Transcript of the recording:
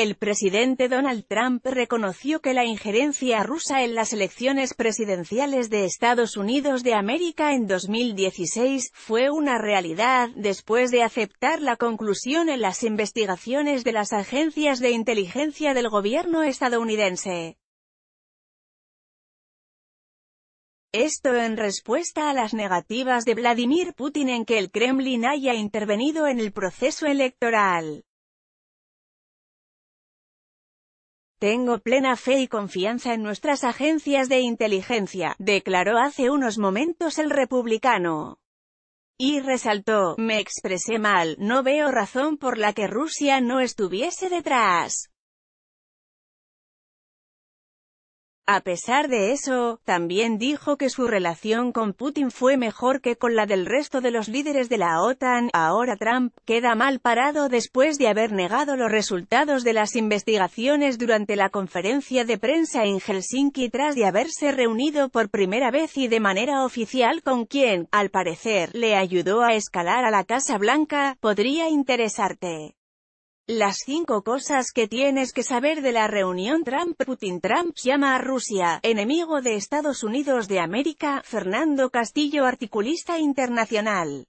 El presidente Donald Trump reconoció que la injerencia rusa en las elecciones presidenciales de Estados Unidos de América en 2016 fue una realidad, después de aceptar la conclusión en las investigaciones de las agencias de inteligencia del gobierno estadounidense. Esto en respuesta a las negativas de Vladimir Putin en que el Kremlin haya intervenido en el proceso electoral. Tengo plena fe y confianza en nuestras agencias de inteligencia, declaró hace unos momentos el republicano. Y resaltó, me expresé mal, no veo razón por la que Rusia no estuviese detrás. A pesar de eso, también dijo que su relación con Putin fue mejor que con la del resto de los líderes de la OTAN. Ahora Trump queda mal parado después de haber negado los resultados de las investigaciones durante la conferencia de prensa en Helsinki tras de haberse reunido por primera vez y de manera oficial con quien, al parecer, le ayudó a escalar a la Casa Blanca. Podría interesarte. Las cinco cosas que tienes que saber de la reunión Trump-Putin Trump llama a Rusia, enemigo de Estados Unidos de América, Fernando Castillo articulista internacional.